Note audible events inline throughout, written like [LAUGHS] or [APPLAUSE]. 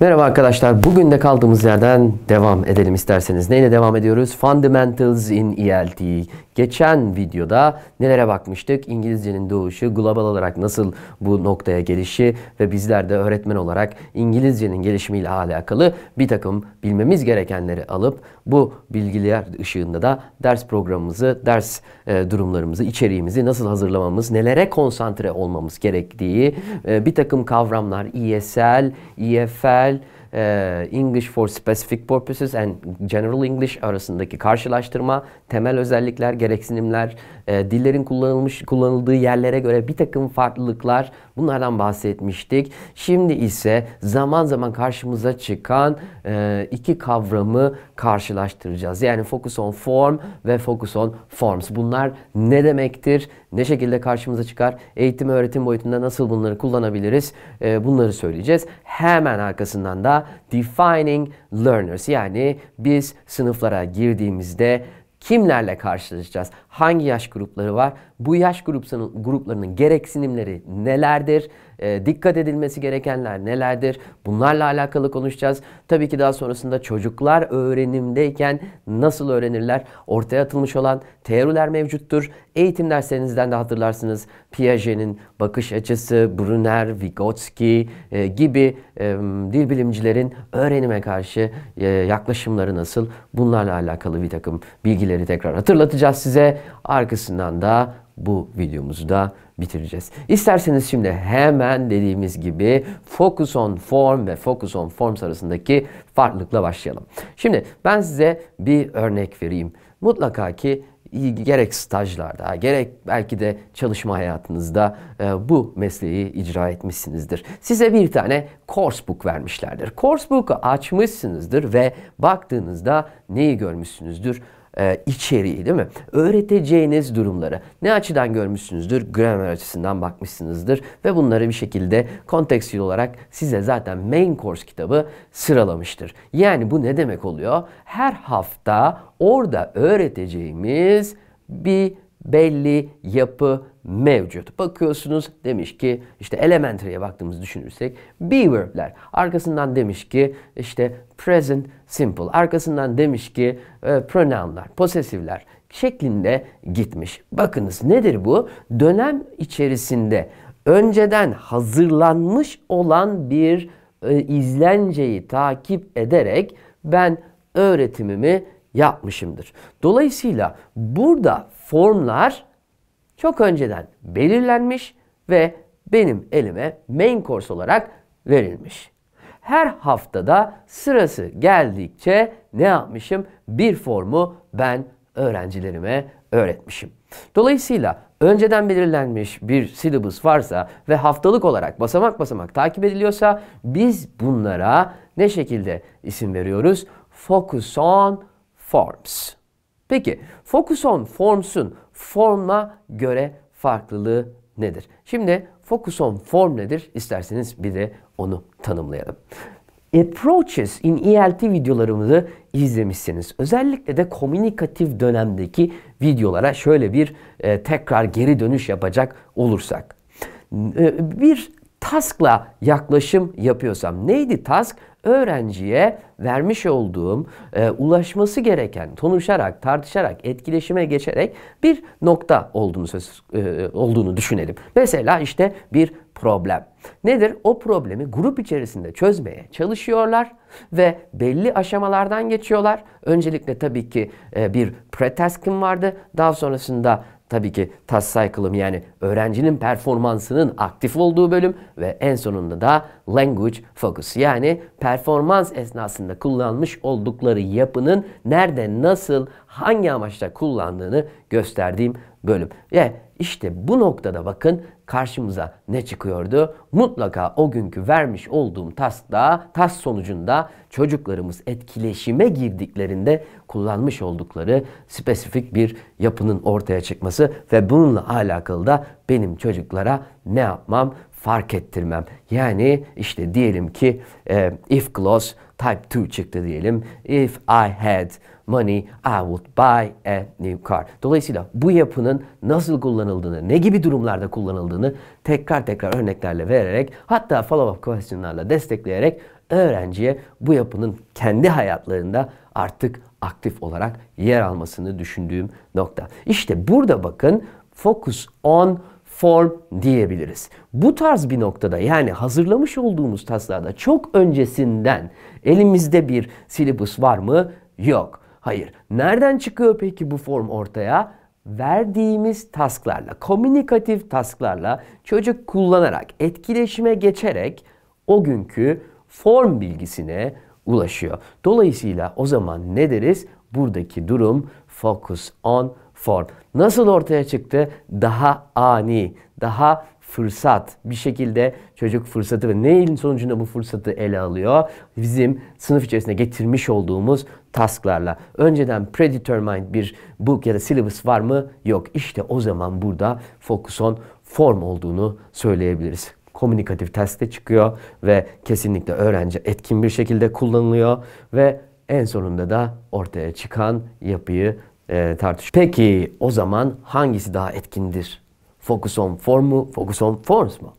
Merhaba arkadaşlar. Bugün de kaldığımız yerden devam edelim isterseniz. Neyle devam ediyoruz? Fundamentals in ELT Geçen videoda nelere bakmıştık? İngilizcenin doğuşu, global olarak nasıl bu noktaya gelişi ve bizler de öğretmen olarak İngilizcenin gelişimiyle alakalı bir takım bilmemiz gerekenleri alıp bu bilgiler ışığında da ders programımızı, ders e, durumlarımızı, içeriğimizi nasıl hazırlamamız, nelere konsantre olmamız gerektiği, e, bir takım kavramlar, ESL, EFL, ee, English for Specific Purposes and General English arasındaki karşılaştırma, temel özellikler, gereksinimler, e, dillerin kullanılmış kullanıldığı yerlere göre bir takım farklılıklar bunlardan bahsetmiştik. Şimdi ise zaman zaman karşımıza çıkan e, iki kavramı karşılaştıracağız. Yani focus on form ve focus on forms. Bunlar ne demektir? Ne şekilde karşımıza çıkar? Eğitim öğretim boyutunda nasıl bunları kullanabiliriz? E, bunları söyleyeceğiz. Hemen arkasından da defining learners yani biz sınıflara girdiğimizde kimlerle karşılaşacağız? hangi yaş grupları var? Bu yaş gruplarının, gruplarının gereksinimleri nelerdir? E, dikkat edilmesi gerekenler nelerdir? Bunlarla alakalı konuşacağız. Tabii ki daha sonrasında çocuklar öğrenimdeyken nasıl öğrenirler? Ortaya atılmış olan teoriler mevcuttur. Eğitim derslerinizden de hatırlarsınız. Piaget'in bakış açısı, Brunner, Vygotsky e, gibi e, dil bilimcilerin öğrenime karşı e, yaklaşımları nasıl? Bunlarla alakalı bir takım bilgileri tekrar hatırlatacağız size arkasından da bu videomuzu da bitireceğiz. İsterseniz şimdi hemen dediğimiz gibi focus on form ve focus on forms arasındaki farklılıkla başlayalım. Şimdi ben size bir örnek vereyim. Mutlaka ki gerek stajlarda, gerek belki de çalışma hayatınızda e, bu mesleği icra etmişsinizdir. Size bir tane course book vermişlerdir. Course book'u açmışsınızdır ve baktığınızda neyi görmüşsünüzdür? e, içeriği değil mi? Öğreteceğiniz durumları ne açıdan görmüşsünüzdür? Gramer açısından bakmışsınızdır ve bunları bir şekilde kontekstüel olarak size zaten main course kitabı sıralamıştır. Yani bu ne demek oluyor? Her hafta orada öğreteceğimiz bir belli yapı mevcut. Bakıyorsunuz demiş ki işte elementary'e baktığımızı düşünürsek be verb'ler. Arkasından demiş ki işte present simple. Arkasından demiş ki e, pronounlar, posesifler şeklinde gitmiş. Bakınız nedir bu? Dönem içerisinde önceden hazırlanmış olan bir e, izlenceyi takip ederek ben öğretimimi yapmışımdır. Dolayısıyla burada formlar çok önceden belirlenmiş ve benim elime main course olarak verilmiş. Her haftada sırası geldikçe ne yapmışım? Bir formu ben öğrencilerime öğretmişim. Dolayısıyla önceden belirlenmiş bir syllabus varsa ve haftalık olarak basamak basamak takip ediliyorsa biz bunlara ne şekilde isim veriyoruz? Focus on forms. Peki Focus on Forms'un forma göre farklılığı nedir? Şimdi Focus on form nedir? İsterseniz bir de onu tanımlayalım. Approaches in ELT videolarımızı izlemişsiniz. Özellikle de komünikatif dönemdeki videolara şöyle bir e, tekrar geri dönüş yapacak olursak. E, bir taskla yaklaşım yapıyorsam neydi task? Öğrenciye vermiş olduğum e, ulaşması gereken konuşarak, tartışarak, etkileşime geçerek bir nokta olduğunu söz e, olduğunu düşünelim. Mesela işte bir problem. Nedir? O problemi grup içerisinde çözmeye çalışıyorlar ve belli aşamalardan geçiyorlar. Öncelikle tabii ki e, bir preteskim vardı. Daha sonrasında Tabii ki task cycle'ım yani öğrencinin performansının aktif olduğu bölüm ve en sonunda da language focus yani performans esnasında kullanmış oldukları yapının nerede, nasıl, hangi amaçla kullandığını gösterdiğim bölüm. Ve işte bu noktada bakın karşımıza ne çıkıyordu? Mutlaka o günkü vermiş olduğum tasla, tas sonucunda çocuklarımız etkileşime girdiklerinde kullanmış oldukları spesifik bir yapının ortaya çıkması ve bununla alakalı da benim çocuklara ne yapmam? Fark ettirmem. Yani işte diyelim ki e, if clause type 2 çıktı diyelim. If I had money I would buy a new car. Dolayısıyla bu yapının nasıl kullanıldığını, ne gibi durumlarda kullanıldığını tekrar tekrar örneklerle vererek hatta follow-up questionlarla destekleyerek öğrenciye bu yapının kendi hayatlarında artık aktif olarak yer almasını düşündüğüm nokta. İşte burada bakın focus on form diyebiliriz. Bu tarz bir noktada yani hazırlamış olduğumuz taslağda çok öncesinden elimizde bir silibus var mı? Yok. Hayır. Nereden çıkıyor peki bu form ortaya? Verdiğimiz tasklarla, komünikatif tasklarla çocuk kullanarak, etkileşime geçerek o günkü form bilgisine ulaşıyor. Dolayısıyla o zaman ne deriz? Buradaki durum focus on form. Nasıl ortaya çıktı? Daha ani, daha fırsat. Bir şekilde çocuk fırsatı ve neyin sonucunda bu fırsatı ele alıyor? Bizim sınıf içerisinde getirmiş olduğumuz tasklarla. Önceden predetermined bir book ya da syllabus var mı? Yok. İşte o zaman burada focus on form olduğunu söyleyebiliriz. Komünikatif teste çıkıyor ve kesinlikle öğrenci etkin bir şekilde kullanılıyor ve en sonunda da ortaya çıkan yapıyı e, tartış. Peki o zaman hangisi daha etkindir? Focus on form mu, focus on forms mu?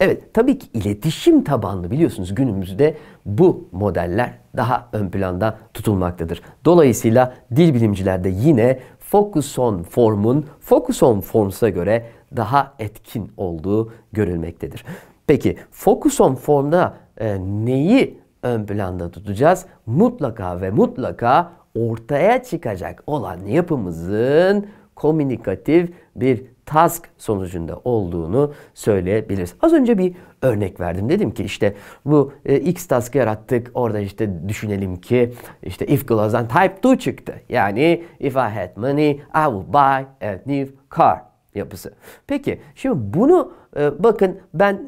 Evet, tabii ki iletişim tabanlı biliyorsunuz günümüzde bu modeller daha ön planda tutulmaktadır. Dolayısıyla dil bilimcilerde yine focus on form'un focus on forms'a göre daha etkin olduğu görülmektedir. Peki focus on form'da e, neyi ön planda tutacağız? Mutlaka ve mutlaka ortaya çıkacak olan yapımızın komünikatif bir task sonucunda olduğunu söyleyebiliriz. Az önce bir örnek verdim. Dedim ki işte bu e, X task yarattık. Orada işte düşünelim ki işte if clause'dan type 2 çıktı. Yani if I had money I would buy a new car yapısı. Peki şimdi bunu e, bakın ben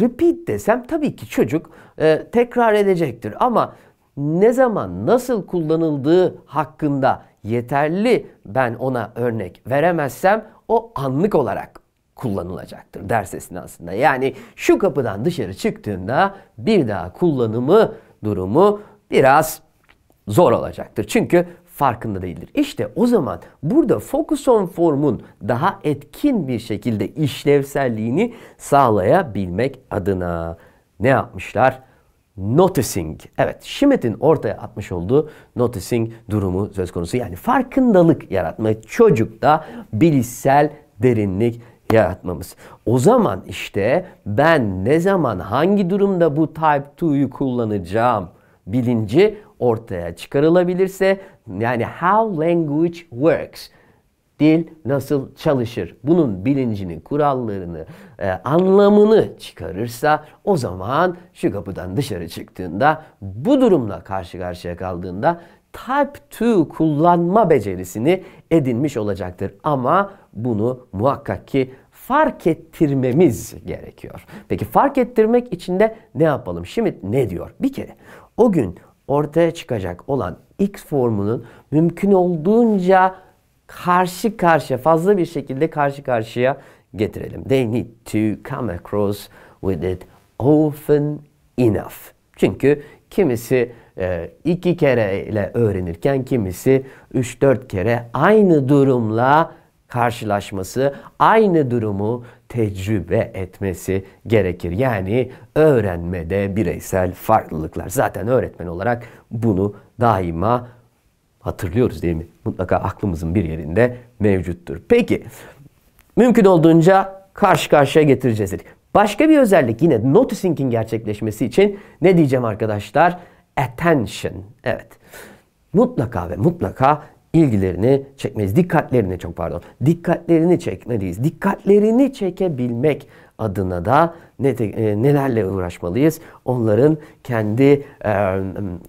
repeat desem tabii ki çocuk e, tekrar edecektir ama ne zaman nasıl kullanıldığı hakkında yeterli ben ona örnek veremezsem o anlık olarak kullanılacaktır ders esnasında. Yani şu kapıdan dışarı çıktığında bir daha kullanımı durumu biraz zor olacaktır. Çünkü farkında değildir. İşte o zaman burada focus on formun daha etkin bir şekilde işlevselliğini sağlayabilmek adına ne yapmışlar? noticing. Evet, Schmidt'in ortaya atmış olduğu noticing durumu söz konusu. Yani farkındalık yaratma, çocukta bilişsel derinlik yaratmamız. O zaman işte ben ne zaman hangi durumda bu type 2'yu kullanacağım bilinci ortaya çıkarılabilirse yani how language works dil nasıl çalışır? Bunun bilincini, kurallarını, e, anlamını çıkarırsa o zaman şu kapıdan dışarı çıktığında bu durumla karşı karşıya kaldığında Type 2 kullanma becerisini edinmiş olacaktır. Ama bunu muhakkak ki fark ettirmemiz gerekiyor. Peki fark ettirmek için de ne yapalım? Şimdi ne diyor? Bir kere o gün ortaya çıkacak olan X formunun mümkün olduğunca karşı karşıya fazla bir şekilde karşı karşıya getirelim. They need to come across with it often enough. Çünkü kimisi e, iki kere ile öğrenirken kimisi üç dört kere aynı durumla karşılaşması, aynı durumu tecrübe etmesi gerekir. Yani öğrenmede bireysel farklılıklar. Zaten öğretmen olarak bunu daima Hatırlıyoruz değil mi? Mutlaka aklımızın bir yerinde mevcuttur. Peki mümkün olduğunca karşı karşıya getireceğiz dedik. Başka bir özellik yine noticing'in gerçekleşmesi için ne diyeceğim arkadaşlar? Attention. Evet. Mutlaka ve mutlaka ilgilerini çekmeliyiz. Dikkatlerini çok pardon. Dikkatlerini çekmeliyiz. Dikkatlerini çekebilmek adına da ne, e, nelerle uğraşmalıyız? Onların kendi e,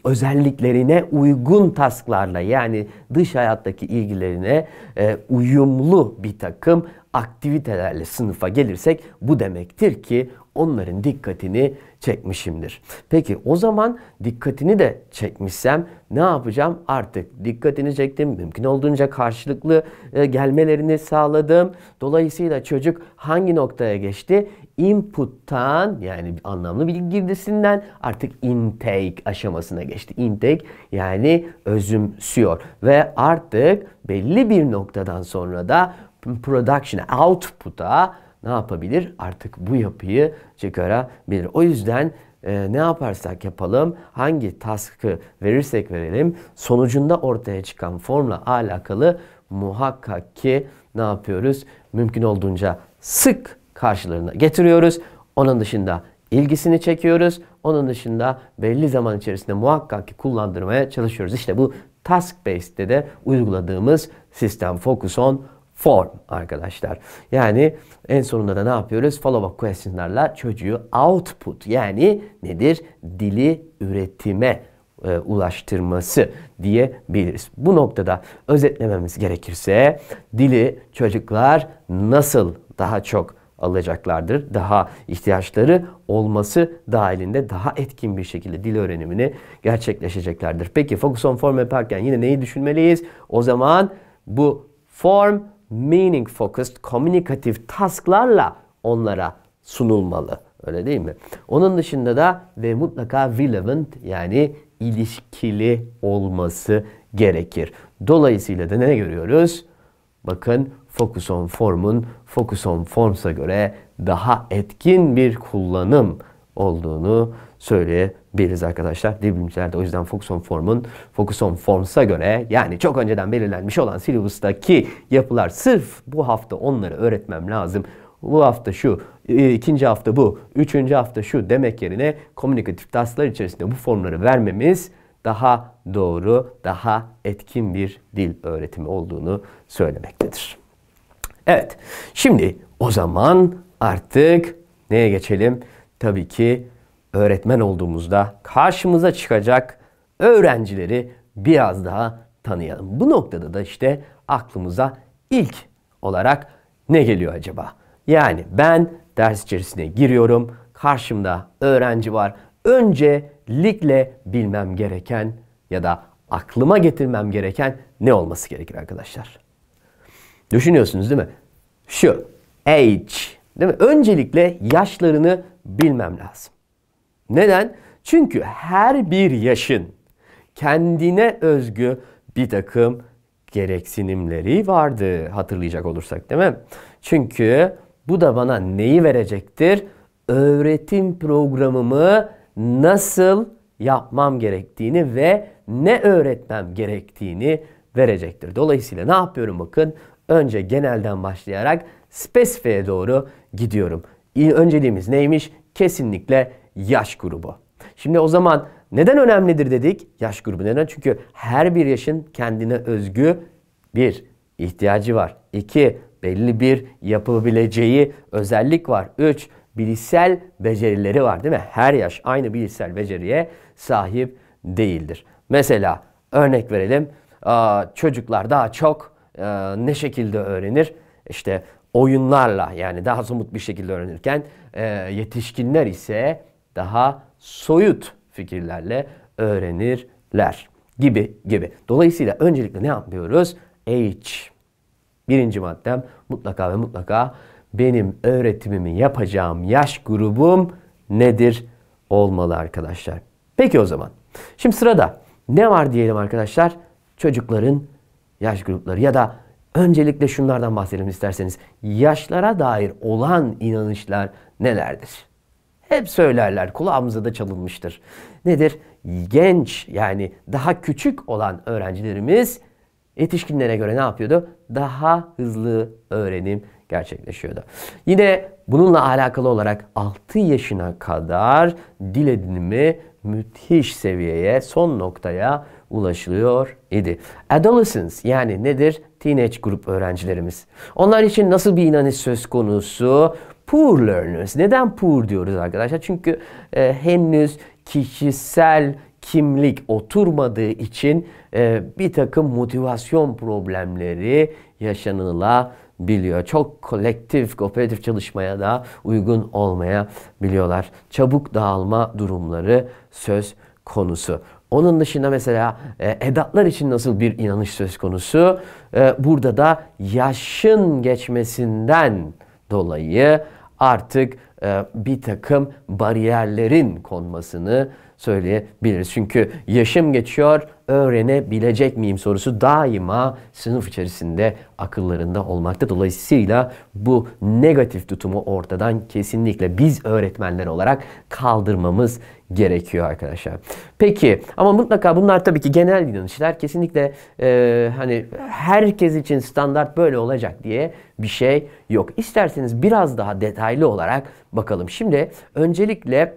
özelliklerine uygun tasklarla yani dış hayattaki ilgilerine e, uyumlu bir takım aktivitelerle sınıfa gelirsek bu demektir ki onların dikkatini çekmişimdir. Peki o zaman dikkatini de çekmişsem ne yapacağım? Artık dikkatini çektim. Mümkün olduğunca karşılıklı e, gelmelerini sağladım. Dolayısıyla çocuk hangi noktaya geçti? Input'tan yani anlamlı bilgi girdisinden artık intake aşamasına geçti. Intake yani özümsüyor ve artık belli bir noktadan sonra da production output'a ne yapabilir? Artık bu yapıyı çıkarabilir. O yüzden e, ne yaparsak yapalım, hangi taskı verirsek verelim, sonucunda ortaya çıkan formla alakalı muhakkak ki ne yapıyoruz? Mümkün olduğunca sık karşılarına getiriyoruz. Onun dışında ilgisini çekiyoruz. Onun dışında belli zaman içerisinde muhakkak ki kullandırmaya çalışıyoruz. İşte bu task based'de de uyguladığımız sistem focus on form arkadaşlar. Yani en sonunda da ne yapıyoruz? Follow-up questionlarla çocuğu output yani nedir? Dili üretime e, ulaştırması diyebiliriz. Bu noktada özetlememiz gerekirse dili çocuklar nasıl daha çok alacaklardır. Daha ihtiyaçları olması dahilinde daha etkin bir şekilde dil öğrenimini gerçekleşeceklerdir. Peki focus on form yaparken yine neyi düşünmeliyiz? O zaman bu form meaning focused komünikatif tasklarla onlara sunulmalı. Öyle değil mi? Onun dışında da ve mutlaka relevant yani ilişkili olması gerekir. Dolayısıyla da ne görüyoruz? Bakın Focus on Form'un Focus on Forms'a göre daha etkin bir kullanım olduğunu söyleyebiliriz arkadaşlar. Dil bilimcilerde o yüzden Focus on Form'un Focus on Forms'a göre yani çok önceden belirlenmiş olan syllabus'taki yapılar sırf bu hafta onları öğretmem lazım. Bu hafta şu, e, ikinci hafta bu, üçüncü hafta şu demek yerine komünikatif taslar içerisinde bu formları vermemiz daha doğru, daha etkin bir dil öğretimi olduğunu söylemektedir. Evet, şimdi o zaman artık neye geçelim? Tabii ki öğretmen olduğumuzda karşımıza çıkacak öğrencileri biraz daha tanıyalım. Bu noktada da işte aklımıza ilk olarak ne geliyor acaba? Yani ben ders içerisine giriyorum. Karşımda öğrenci var. Öncelikle bilmem gereken ya da aklıma getirmem gereken ne olması gerekir arkadaşlar? Düşünüyorsunuz değil mi? Şu. Age. Değil mi? Öncelikle yaşlarını bilmem lazım. Neden? Çünkü her bir yaşın kendine özgü bir takım gereksinimleri vardı hatırlayacak olursak değil mi? Çünkü bu da bana neyi verecektir? Öğretim programımı nasıl yapmam gerektiğini ve ne öğretmem gerektiğini verecektir. Dolayısıyla ne yapıyorum bakın? Önce genelden başlayarak spesifiğe doğru gidiyorum. İyi önceliğimiz neymiş? Kesinlikle yaş grubu. Şimdi o zaman neden önemlidir dedik? Yaş grubu neden? Çünkü her bir yaşın kendine özgü bir ihtiyacı var. İki belli bir yapabileceği özellik var. Üç bilişsel becerileri var değil mi? Her yaş aynı bilişsel beceriye sahip değildir. Mesela örnek verelim çocuklar daha çok ne şekilde öğrenir? İşte oyunlarla yani daha somut bir şekilde öğrenirken yetişkinler ise daha soyut fikirlerle öğrenirler gibi gibi. Dolayısıyla öncelikle ne yapıyoruz? H. Birinci maddem mutlaka ve mutlaka benim öğretimimi yapacağım yaş grubum nedir olmalı arkadaşlar. Peki o zaman. Şimdi sırada ne var diyelim arkadaşlar? Çocukların yaş grupları ya da öncelikle şunlardan bahsedelim isterseniz. Yaşlara dair olan inanışlar nelerdir? Hep söylerler kulağımıza da çalınmıştır. Nedir? Genç yani daha küçük olan öğrencilerimiz yetişkinlere göre ne yapıyordu? Daha hızlı öğrenim gerçekleşiyordu. Yine bununla alakalı olarak 6 yaşına kadar dil edinimi müthiş seviyeye, son noktaya ulaşılıyor idi. Adolescence yani nedir? Teenage grup öğrencilerimiz. Onlar için nasıl bir inanış söz konusu? poor learners. Neden poor diyoruz arkadaşlar? Çünkü e, henüz kişisel kimlik oturmadığı için e, bir takım motivasyon problemleri yaşanılabiliyor. Çok kolektif, kooperatif çalışmaya da uygun olmayabiliyorlar. Çabuk dağılma durumları söz konusu. Onun dışında mesela e, edatlar için nasıl bir inanış söz konusu? E, burada da yaşın geçmesinden dolayı artık e, bir takım bariyerlerin konmasını söyleyebiliriz. Çünkü yaşım geçiyor, öğrenebilecek miyim sorusu daima sınıf içerisinde akıllarında olmakta. Dolayısıyla bu negatif tutumu ortadan kesinlikle biz öğretmenler olarak kaldırmamız gerekiyor arkadaşlar. Peki ama mutlaka bunlar tabii ki genel inanışlar. Kesinlikle e, hani herkes için standart böyle olacak diye bir şey yok. İsterseniz biraz daha detaylı olarak bakalım. Şimdi öncelikle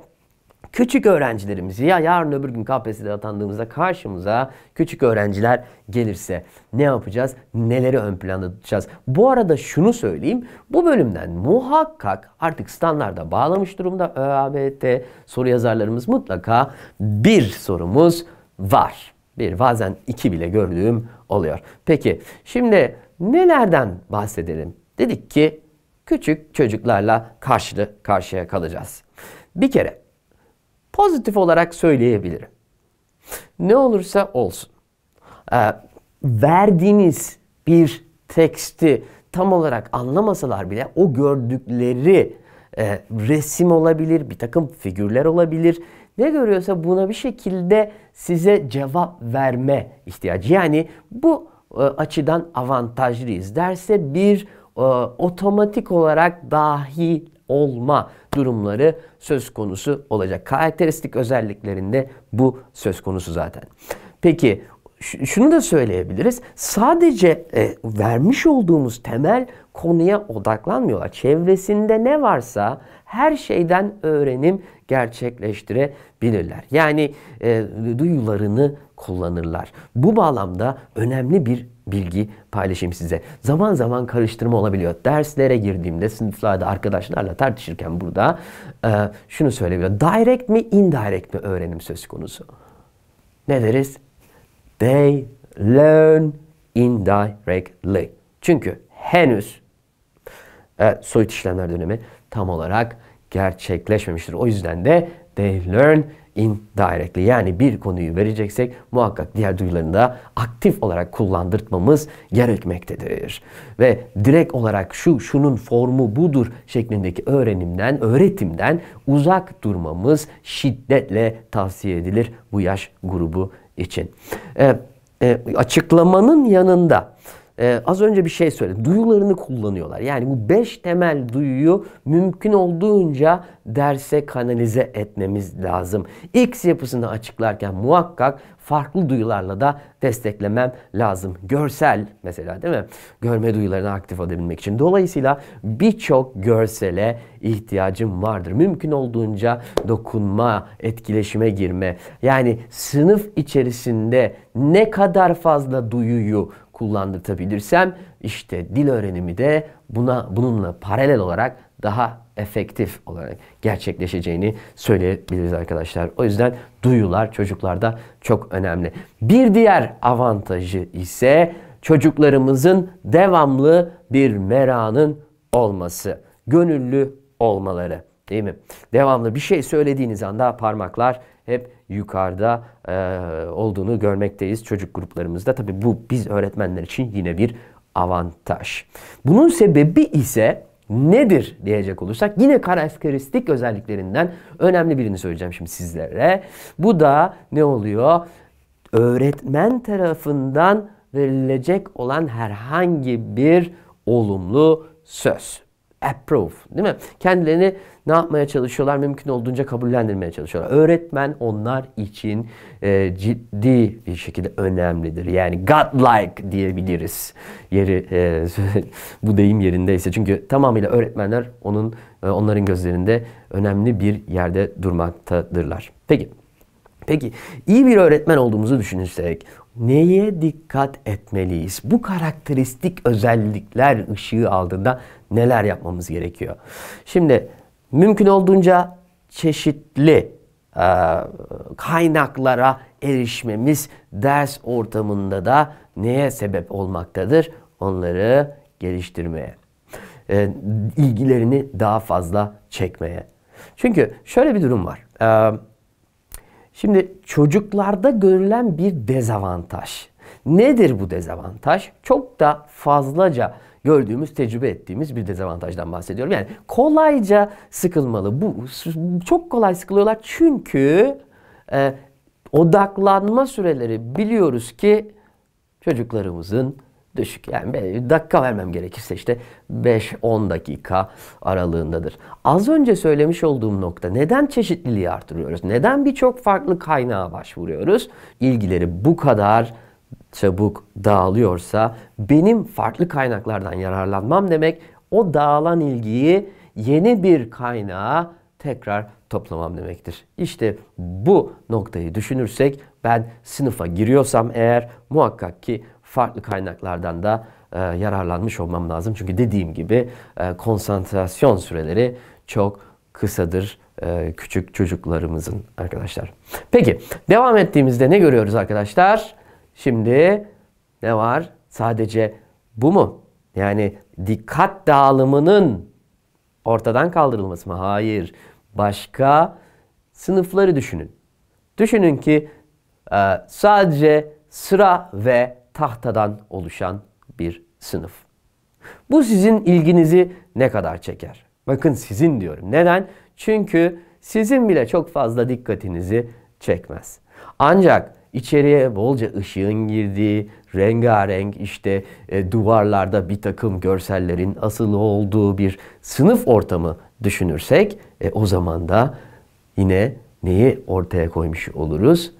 küçük öğrencilerimizi ya yarın öbür gün KPSS'de atandığımızda karşımıza küçük öğrenciler gelirse ne yapacağız? Neleri ön planda tutacağız? Bu arada şunu söyleyeyim. Bu bölümden muhakkak artık standarda bağlamış durumda ÖABT soru yazarlarımız mutlaka bir sorumuz var. Bir bazen iki bile gördüğüm oluyor. Peki şimdi nelerden bahsedelim? Dedik ki küçük çocuklarla karşı karşıya kalacağız. Bir kere pozitif olarak söyleyebilirim. Ne olursa olsun. Ee, verdiğiniz bir teksti tam olarak anlamasalar bile o gördükleri e, resim olabilir, bir takım figürler olabilir. Ne görüyorsa buna bir şekilde size cevap verme ihtiyacı. Yani bu e, açıdan avantajlıyız derse bir e, otomatik olarak dahil olma durumları söz konusu olacak. Karakteristik özelliklerinde bu söz konusu zaten. Peki şunu da söyleyebiliriz. Sadece e, vermiş olduğumuz temel konuya odaklanmıyorlar. Çevresinde ne varsa her şeyden öğrenim gerçekleştirebilirler. Yani e, duyularını kullanırlar. Bu bağlamda önemli bir bilgi paylaşayım size. Zaman zaman karıştırma olabiliyor. Derslere girdiğimde sınıflarda arkadaşlarla tartışırken burada e, şunu söyleyebiliyor. Direct mi indirect mi öğrenim söz konusu? Ne deriz? They learn indirectly. Çünkü henüz e, soyut işlemler dönemi tam olarak gerçekleşmemiştir. O yüzden de they learn indirectly yani bir konuyu vereceksek muhakkak diğer duyularını da aktif olarak kullandırtmamız gerekmektedir. Ve direkt olarak şu şunun formu budur şeklindeki öğrenimden, öğretimden uzak durmamız şiddetle tavsiye edilir bu yaş grubu için. E, e, açıklamanın yanında ee, az önce bir şey söyledim. Duyularını kullanıyorlar. Yani bu beş temel duyuyu mümkün olduğunca derse kanalize etmemiz lazım. X yapısını açıklarken muhakkak farklı duyularla da desteklemem lazım. Görsel mesela değil mi? Görme duyularını aktif edebilmek için. Dolayısıyla birçok görsele ihtiyacım vardır. Mümkün olduğunca dokunma, etkileşime girme. Yani sınıf içerisinde ne kadar fazla duyuyu kullandırtabilirsem işte dil öğrenimi de buna bununla paralel olarak daha efektif olarak gerçekleşeceğini söyleyebiliriz arkadaşlar. O yüzden duyular çocuklarda çok önemli. Bir diğer avantajı ise çocuklarımızın devamlı bir meranın olması, gönüllü olmaları değil mi? Devamlı bir şey söylediğiniz anda parmaklar hep yukarıda e, olduğunu görmekteyiz çocuk gruplarımızda. Tabii bu biz öğretmenler için yine bir avantaj. Bunun sebebi ise nedir diyecek olursak yine karakteristik özelliklerinden önemli birini söyleyeceğim şimdi sizlere. Bu da ne oluyor? Öğretmen tarafından verilecek olan herhangi bir olumlu söz. Approve değil mi? Kendilerini ne yapmaya çalışıyorlar? Mümkün olduğunca kabullendirmeye çalışıyorlar. Öğretmen onlar için e, ciddi bir şekilde önemlidir. Yani godlike diyebiliriz. Yeri e, [LAUGHS] bu deyim yerindeyse. Çünkü tamamıyla öğretmenler onun e, onların gözlerinde önemli bir yerde durmaktadırlar. Peki. Peki iyi bir öğretmen olduğumuzu düşünürsek neye dikkat etmeliyiz? Bu karakteristik özellikler ışığı aldığında neler yapmamız gerekiyor? Şimdi mümkün olduğunca çeşitli e, kaynaklara erişmemiz ders ortamında da neye sebep olmaktadır? Onları geliştirmeye, e, ilgilerini daha fazla çekmeye. Çünkü şöyle bir durum var. E, şimdi çocuklarda görülen bir dezavantaj. Nedir bu dezavantaj? Çok da fazlaca gördüğümüz, tecrübe ettiğimiz bir dezavantajdan bahsediyorum. Yani kolayca sıkılmalı. Bu çok kolay sıkılıyorlar çünkü e, odaklanma süreleri biliyoruz ki çocuklarımızın düşük. Yani dakika vermem gerekirse işte 5-10 dakika aralığındadır. Az önce söylemiş olduğum nokta neden çeşitliliği artırıyoruz? Neden birçok farklı kaynağa başvuruyoruz? İlgileri bu kadar çabuk dağılıyorsa benim farklı kaynaklardan yararlanmam demek o dağılan ilgiyi yeni bir kaynağa tekrar toplamam demektir. İşte bu noktayı düşünürsek ben sınıfa giriyorsam eğer muhakkak ki farklı kaynaklardan da e, yararlanmış olmam lazım. Çünkü dediğim gibi e, konsantrasyon süreleri çok kısadır e, küçük çocuklarımızın arkadaşlar. Peki devam ettiğimizde ne görüyoruz arkadaşlar? Şimdi ne var? Sadece bu mu? Yani dikkat dağılımının ortadan kaldırılması mı? Hayır. Başka sınıfları düşünün. Düşünün ki e, sadece sıra ve tahtadan oluşan bir sınıf. Bu sizin ilginizi ne kadar çeker? Bakın sizin diyorum. Neden? Çünkü sizin bile çok fazla dikkatinizi çekmez. Ancak İçeriye bolca ışığın girdiği, rengarenk işte e, duvarlarda bir takım görsellerin asılı olduğu bir sınıf ortamı düşünürsek e, o zaman da yine neyi ortaya koymuş oluruz?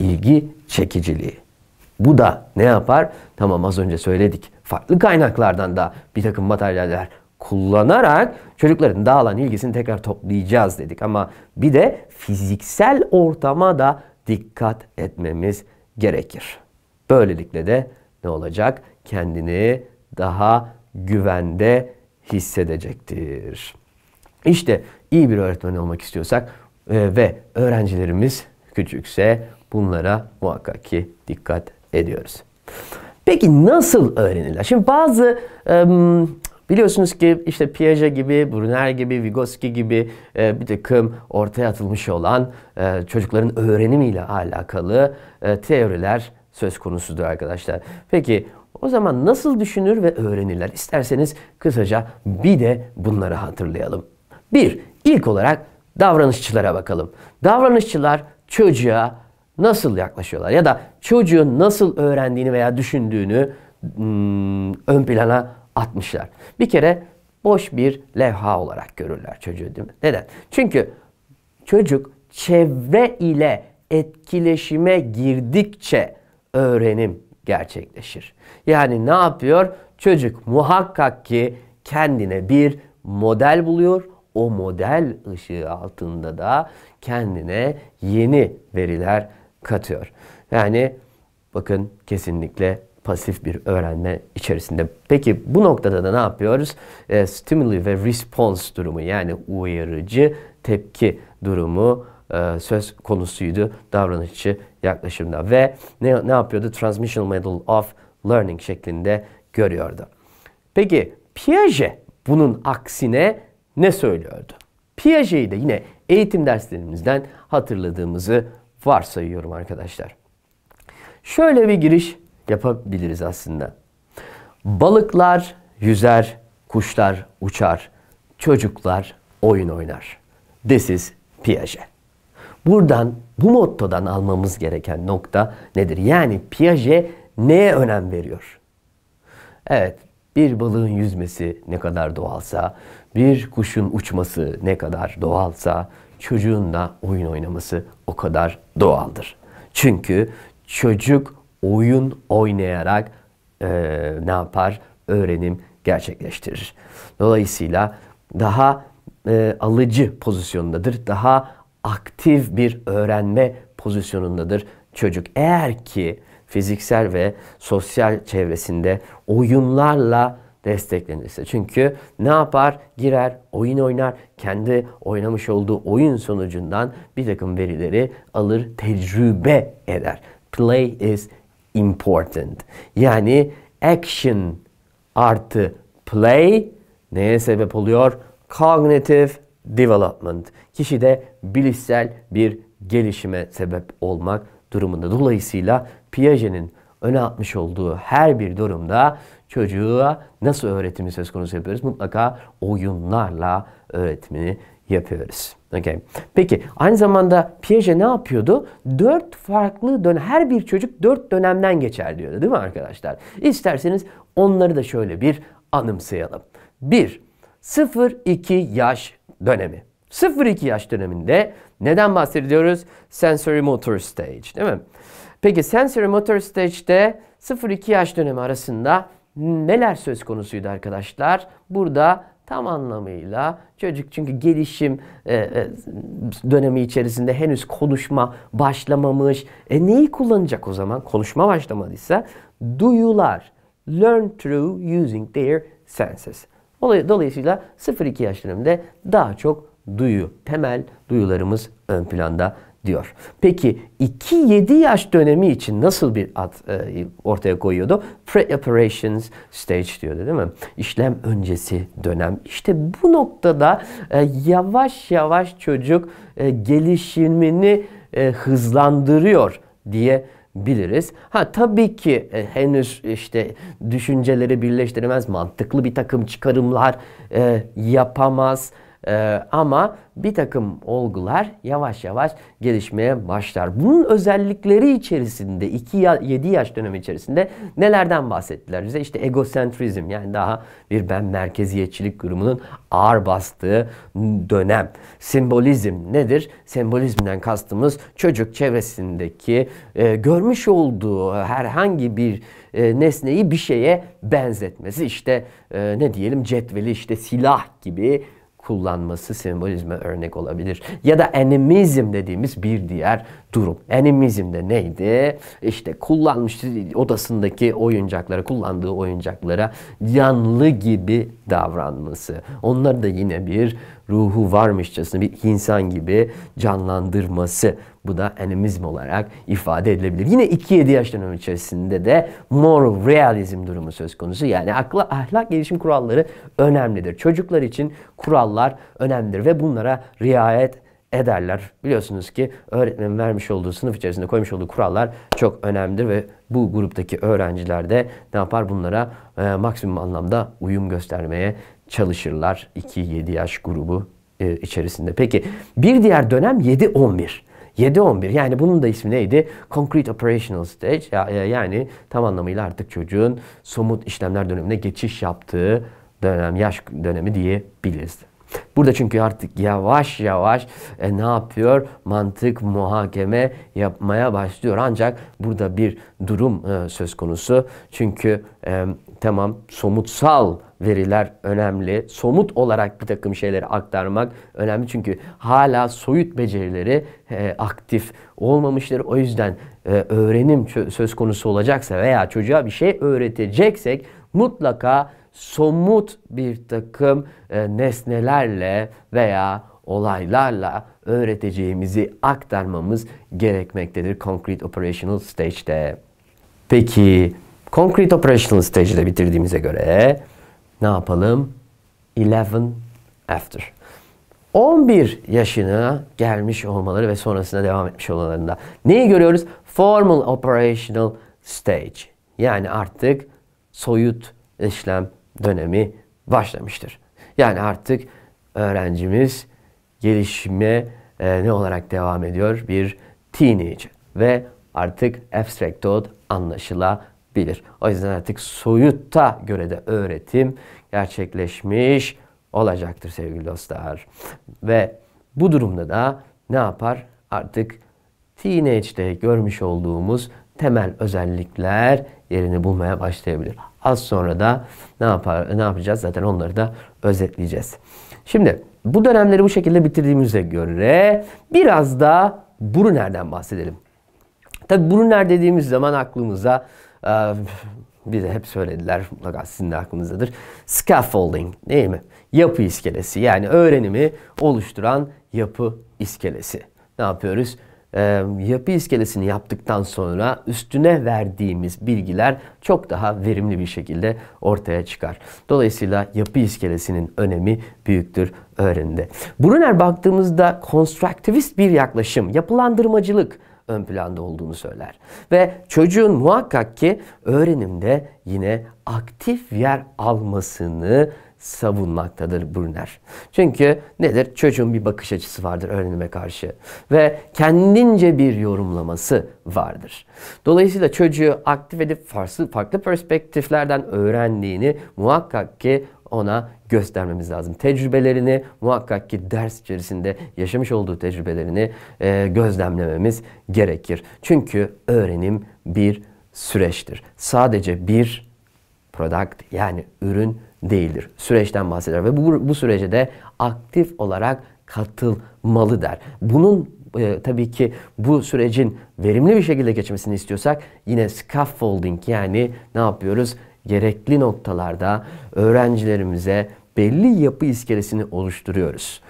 İlgi çekiciliği. Bu da ne yapar? Tamam az önce söyledik. Farklı kaynaklardan da bir takım materyaller kullanarak çocukların dağılan ilgisini tekrar toplayacağız dedik. Ama bir de fiziksel ortama da dikkat etmemiz gerekir. Böylelikle de ne olacak? Kendini daha güvende hissedecektir. İşte iyi bir öğretmen olmak istiyorsak e, ve öğrencilerimiz küçükse bunlara muhakkak ki dikkat ediyoruz. Peki nasıl öğrenilir? Şimdi bazı Biliyorsunuz ki işte Piaget gibi, Brunner gibi, Vygotsky gibi e, bir takım ortaya atılmış olan e, çocukların öğrenimiyle alakalı e, teoriler söz konusudur arkadaşlar. Peki o zaman nasıl düşünür ve öğrenirler? İsterseniz kısaca bir de bunları hatırlayalım. Bir, ilk olarak davranışçılara bakalım. Davranışçılar çocuğa nasıl yaklaşıyorlar ya da çocuğun nasıl öğrendiğini veya düşündüğünü ım, hmm, ön plana atmışlar. Bir kere boş bir levha olarak görürler çocuğu değil mi? Neden? Çünkü çocuk çevre ile etkileşime girdikçe öğrenim gerçekleşir. Yani ne yapıyor? Çocuk muhakkak ki kendine bir model buluyor. O model ışığı altında da kendine yeni veriler katıyor. Yani bakın kesinlikle pasif bir öğrenme içerisinde. Peki bu noktada da ne yapıyoruz? E, stimuli ve response durumu yani uyarıcı tepki durumu e, söz konusuydu davranışçı yaklaşımda ve ne, ne yapıyordu? Transmission Model of Learning şeklinde görüyordu. Peki Piaget bunun aksine ne söylüyordu? Piaget'i de yine eğitim derslerimizden hatırladığımızı varsayıyorum arkadaşlar. Şöyle bir giriş yapabiliriz aslında. Balıklar yüzer, kuşlar uçar, çocuklar oyun oynar. This is Piaget. Buradan, bu mottodan almamız gereken nokta nedir? Yani Piaget neye önem veriyor? Evet, bir balığın yüzmesi ne kadar doğalsa, bir kuşun uçması ne kadar doğalsa, çocuğun da oyun oynaması o kadar doğaldır. Çünkü çocuk oyun oynayarak e, ne yapar? Öğrenim gerçekleştirir. Dolayısıyla daha e, alıcı pozisyondadır. Daha aktif bir öğrenme pozisyonundadır çocuk. Eğer ki fiziksel ve sosyal çevresinde oyunlarla desteklenirse. Çünkü ne yapar? Girer, oyun oynar, kendi oynamış olduğu oyun sonucundan bir takım verileri alır, tecrübe eder. Play is important. Yani action artı play neye sebep oluyor? Cognitive development. Kişide bilişsel bir gelişime sebep olmak durumunda. Dolayısıyla Piaget'in öne atmış olduğu her bir durumda çocuğa nasıl öğretimi söz konusu yapıyoruz? Mutlaka oyunlarla öğretimini yapıyoruz. Okay. Peki aynı zamanda Piaget ne yapıyordu? Dört farklı dön her bir çocuk dört dönemden geçer diyordu değil mi arkadaşlar? İsterseniz onları da şöyle bir anımsayalım. Bir 0-2 yaş dönemi. 0-2 yaş döneminde neden bahsediyoruz? Sensory motor stage değil mi? Peki sensory motor stage'de 0-2 yaş dönemi arasında neler söz konusuydu arkadaşlar? Burada tam anlamıyla çocuk çünkü gelişim e, e, dönemi içerisinde henüz konuşma başlamamış. E neyi kullanacak o zaman? Konuşma başlamadıysa duyular. Learn through using their senses. Dolayısıyla 0-2 yaş döneminde daha çok duyu, temel duyularımız ön planda diyor. Peki 2-7 yaş dönemi için nasıl bir ad e, ortaya koyuyordu? Pre-operations stage diyordu değil mi? İşlem öncesi dönem. İşte bu noktada e, yavaş yavaş çocuk e, gelişimini e, hızlandırıyor diye biliriz. Ha tabii ki e, henüz işte düşünceleri birleştiremez, mantıklı bir takım çıkarımlar e, yapamaz. Ee, ama bir takım olgular yavaş yavaş gelişmeye başlar. Bunun özellikleri içerisinde 2-7 yaş dönemi içerisinde nelerden bahsettiler bize? İşte egosentrizm yani daha bir ben merkeziyetçilik durumunun ağır bastığı dönem. Simbolizm nedir? Sembolizmden kastımız çocuk çevresindeki e, görmüş olduğu herhangi bir e, nesneyi bir şeye benzetmesi. İşte e, ne diyelim cetveli işte silah gibi kullanması sembolizme örnek olabilir. Ya da animizm dediğimiz bir diğer durum. Animizm de neydi? İşte kullanmış odasındaki oyuncaklara, kullandığı oyuncaklara yanlı gibi davranması. Onları da yine bir ruhu varmışçasına bir insan gibi canlandırması. Bu da animizm olarak ifade edilebilir. Yine 2-7 yaş dönemi içerisinde de moral realizm durumu söz konusu. Yani akla, ahlak gelişim kuralları önemlidir. Çocuklar için kurallar önemlidir ve bunlara riayet ederler. Biliyorsunuz ki öğretmenin vermiş olduğu sınıf içerisinde koymuş olduğu kurallar çok önemlidir ve bu gruptaki öğrenciler de ne yapar bunlara e, maksimum anlamda uyum göstermeye çalışırlar 2-7 yaş grubu e, içerisinde. Peki bir diğer dönem 7-11. 7-11 yani bunun da ismi neydi? Concrete Operational Stage e, yani tam anlamıyla artık çocuğun somut işlemler dönemine geçiş yaptığı dönem, yaş dönemi diyebiliriz. Burada çünkü artık yavaş yavaş e, ne yapıyor? Mantık muhakeme yapmaya başlıyor. Ancak burada bir durum e, söz konusu. Çünkü e, tamam somutsal veriler önemli. Somut olarak bir takım şeyleri aktarmak önemli. Çünkü hala soyut becerileri e, aktif olmamışlar. O yüzden e, öğrenim söz konusu olacaksa veya çocuğa bir şey öğreteceksek mutlaka somut bir takım e, nesnelerle veya olaylarla öğreteceğimizi aktarmamız gerekmektedir Concrete Operational Stage'de. Peki Concrete Operational Stage'de bitirdiğimize göre ne yapalım? 11 after. 11 yaşına gelmiş olmaları ve sonrasında devam etmiş olanlarında. Neyi görüyoruz? Formal Operational Stage. Yani artık soyut işlem dönemi başlamıştır. Yani artık öğrencimiz gelişime e, ne olarak devam ediyor? Bir teenage ve artık abstract thought anlaşılabilir. O yüzden artık soyutta göre de öğretim gerçekleşmiş olacaktır sevgili dostlar. Ve bu durumda da ne yapar? Artık teenage'de görmüş olduğumuz temel özellikler yerini bulmaya başlayabilir. Az sonra da ne yapar ne yapacağız zaten onları da özetleyeceğiz. Şimdi bu dönemleri bu şekilde bitirdiğimize göre biraz da Brunner'den bahsedelim. Tabi Brunner dediğimiz zaman aklımıza e, bize hep söylediler mutlaka sizin de aklınızdadır. Scaffolding değil mi? Yapı iskelesi yani öğrenimi oluşturan yapı iskelesi. Ne yapıyoruz? yapı iskelesini yaptıktan sonra üstüne verdiğimiz bilgiler çok daha verimli bir şekilde ortaya çıkar. Dolayısıyla yapı iskelesinin önemi büyüktür öğrenimde. Brunner baktığımızda konstruktivist bir yaklaşım, yapılandırmacılık ön planda olduğunu söyler. Ve çocuğun muhakkak ki öğrenimde yine aktif yer almasını savunmaktadır Brunner. Çünkü nedir? Çocuğun bir bakış açısı vardır öğrenime karşı ve kendince bir yorumlaması vardır. Dolayısıyla çocuğu aktif edip farklı, farklı perspektiflerden öğrendiğini muhakkak ki ona göstermemiz lazım. Tecrübelerini muhakkak ki ders içerisinde yaşamış olduğu tecrübelerini e, gözlemlememiz gerekir. Çünkü öğrenim bir süreçtir. Sadece bir product yani ürün değildir. Süreçten bahseder ve bu, bu sürece de aktif olarak katılmalı der. Bunun e, tabii ki bu sürecin verimli bir şekilde geçmesini istiyorsak yine scaffolding yani ne yapıyoruz? Gerekli noktalarda öğrencilerimize belli yapı iskelesini oluşturuyoruz.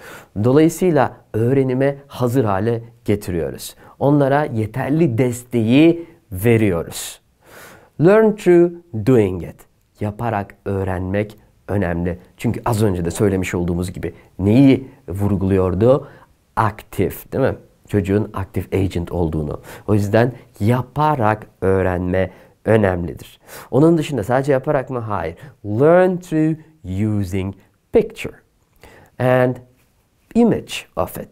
Dolayısıyla öğrenime hazır hale getiriyoruz. Onlara yeterli desteği veriyoruz. Learn through doing it. Yaparak öğrenmek önemli. Çünkü az önce de söylemiş olduğumuz gibi neyi vurguluyordu? Aktif değil mi? Çocuğun aktif agent olduğunu. O yüzden yaparak öğrenme önemlidir. Onun dışında sadece yaparak mı? Hayır. Learn through using picture and image of it.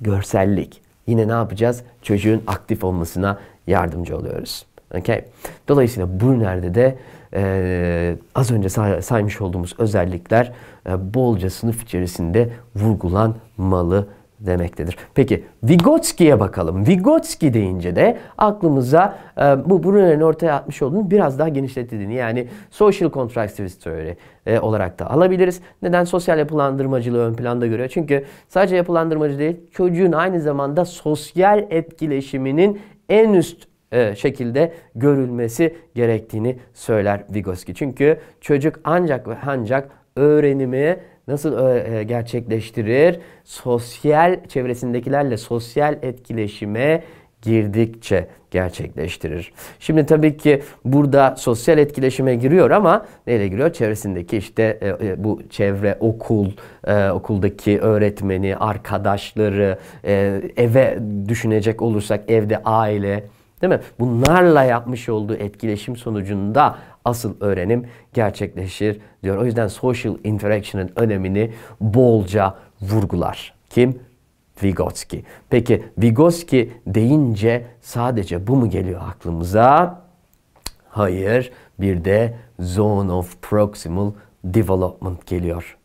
Görsellik. Yine ne yapacağız? Çocuğun aktif olmasına yardımcı oluyoruz. Okay. Dolayısıyla bu nerede de e, az önce say saymış olduğumuz özellikler e, bolca sınıf içerisinde vurgulanmalı demektedir. Peki Vygotsky'ye bakalım. Vygotsky deyince de aklımıza e, bu Brunner'in ortaya atmış olduğunu biraz daha genişletildiğini yani social constructivist teori e, olarak da alabiliriz. Neden sosyal yapılandırmacılığı ön planda görüyor? Çünkü sadece yapılandırmacı değil çocuğun aynı zamanda sosyal etkileşiminin en üst e, şekilde görülmesi gerektiğini söyler Vygotsky. Çünkü çocuk ancak ve ancak öğrenimi nasıl e, e, gerçekleştirir? Sosyal çevresindekilerle sosyal etkileşime girdikçe gerçekleştirir. Şimdi tabii ki burada sosyal etkileşime giriyor ama neyle giriyor? Çevresindeki işte e, bu çevre, okul, e, okuldaki öğretmeni, arkadaşları, e, eve düşünecek olursak evde aile, Değil mi? Bunlarla yapmış olduğu etkileşim sonucunda asıl öğrenim gerçekleşir diyor. O yüzden social interaction'ın önemini bolca vurgular. Kim? Vygotsky. Peki Vygotsky deyince sadece bu mu geliyor aklımıza? Hayır, bir de zone of proximal development geliyor.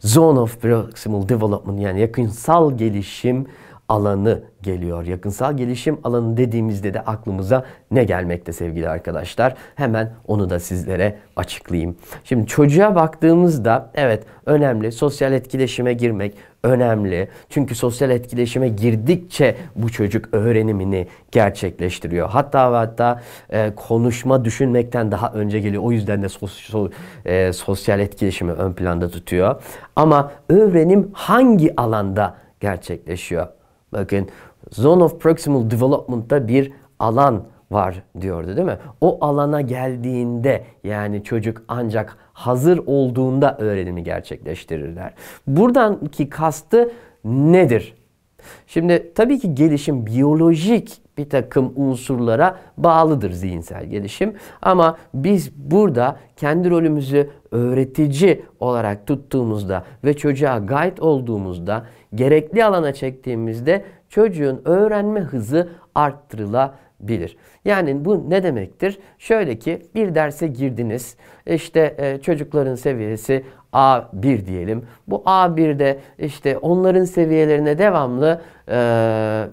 Zone of proximal development yani yakınsal gelişim alanı geliyor. Yakınsal gelişim alanı dediğimizde de aklımıza ne gelmekte sevgili arkadaşlar? Hemen onu da sizlere açıklayayım. Şimdi çocuğa baktığımızda evet önemli sosyal etkileşime girmek önemli. Çünkü sosyal etkileşime girdikçe bu çocuk öğrenimini gerçekleştiriyor. Hatta hatta e, konuşma düşünmekten daha önce geliyor. O yüzden de sos, e, sosyal etkileşimi ön planda tutuyor. Ama öğrenim hangi alanda gerçekleşiyor? Bakın Zone of Proximal Development'ta bir alan var diyordu değil mi? O alana geldiğinde yani çocuk ancak hazır olduğunda öğrenimi gerçekleştirirler. Buradaki kastı nedir? Şimdi tabii ki gelişim biyolojik bir takım unsurlara bağlıdır zihinsel gelişim. Ama biz burada kendi rolümüzü öğretici olarak tuttuğumuzda ve çocuğa guide olduğumuzda, gerekli alana çektiğimizde çocuğun öğrenme hızı arttırılabilir. Yani bu ne demektir? Şöyle ki bir derse girdiniz. İşte e, çocukların seviyesi A1 diyelim. Bu A1'de işte onların seviyelerine devamlı e,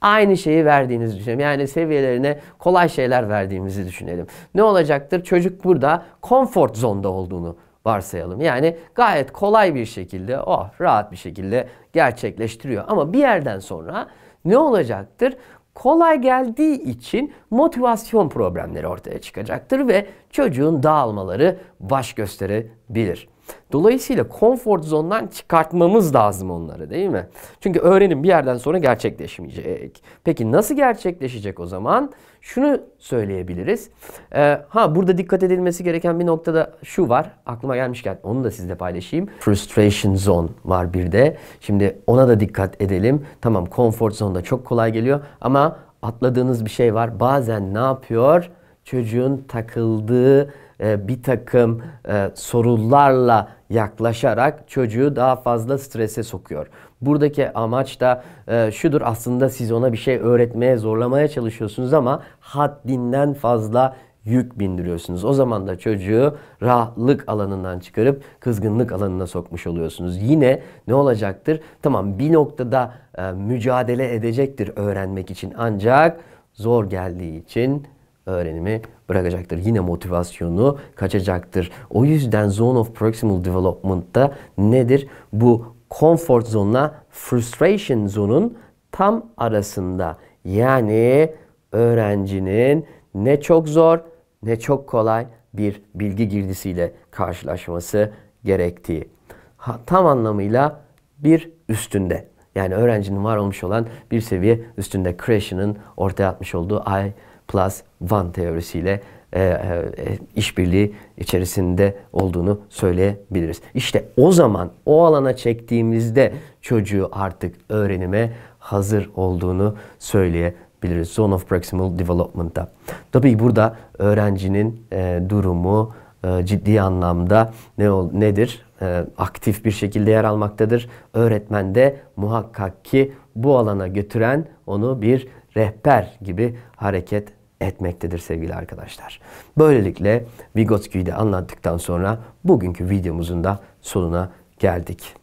aynı şeyi verdiğinizi düşünelim. Yani seviyelerine kolay şeyler verdiğimizi düşünelim. Ne olacaktır? Çocuk burada konfor zonda olduğunu varsayalım. Yani gayet kolay bir şekilde, oh rahat bir şekilde gerçekleştiriyor. Ama bir yerden sonra ne olacaktır? Kolay geldiği için motivasyon problemleri ortaya çıkacaktır ve çocuğun dağılmaları baş gösterebilir. Dolayısıyla konfor zondan çıkartmamız lazım onları değil mi? Çünkü öğrenim bir yerden sonra gerçekleşmeyecek. Peki nasıl gerçekleşecek o zaman? Şunu söyleyebiliriz. Ee, ha burada dikkat edilmesi gereken bir noktada şu var. Aklıma gelmişken onu da sizle paylaşayım. Frustration zone var bir de. Şimdi ona da dikkat edelim. Tamam konfor zonda çok kolay geliyor ama atladığınız bir şey var. Bazen ne yapıyor? Çocuğun takıldığı e, bir takım e, sorularla yaklaşarak çocuğu daha fazla strese sokuyor. Buradaki amaç da e, şudur aslında siz ona bir şey öğretmeye zorlamaya çalışıyorsunuz ama haddinden fazla yük bindiriyorsunuz. O zaman da çocuğu rahatlık alanından çıkarıp kızgınlık alanına sokmuş oluyorsunuz. Yine ne olacaktır? Tamam bir noktada mücadele edecektir öğrenmek için ancak zor geldiği için öğrenimi bırakacaktır. Yine motivasyonu kaçacaktır. O yüzden Zone of Proximal Development'ta nedir? Bu comfort zone'la frustration zone'un tam arasında. Yani öğrencinin ne çok zor ne çok kolay bir bilgi girdisiyle karşılaşması gerektiği. Ha, tam anlamıyla bir üstünde. Yani öğrencinin var olmuş olan bir seviye üstünde Creation'ın ortaya atmış olduğu I plus one teorisiyle e, e, e, işbirliği içerisinde olduğunu söyleyebiliriz. İşte o zaman o alana çektiğimizde çocuğu artık öğrenime hazır olduğunu söyleyebiliriz. Zone of Proximal Development'ta. Tabii burada öğrencinin e, durumu e, ciddi anlamda ne ol, nedir? E, aktif bir şekilde yer almaktadır. Öğretmen de muhakkak ki bu alana götüren onu bir rehber gibi hareket etmektedir sevgili arkadaşlar. Böylelikle Vygotsky'yi de anlattıktan sonra bugünkü videomuzun da sonuna geldik.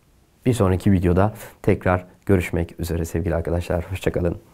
Bir sonraki videoda tekrar görüşmek üzere sevgili arkadaşlar. Hoşçakalın.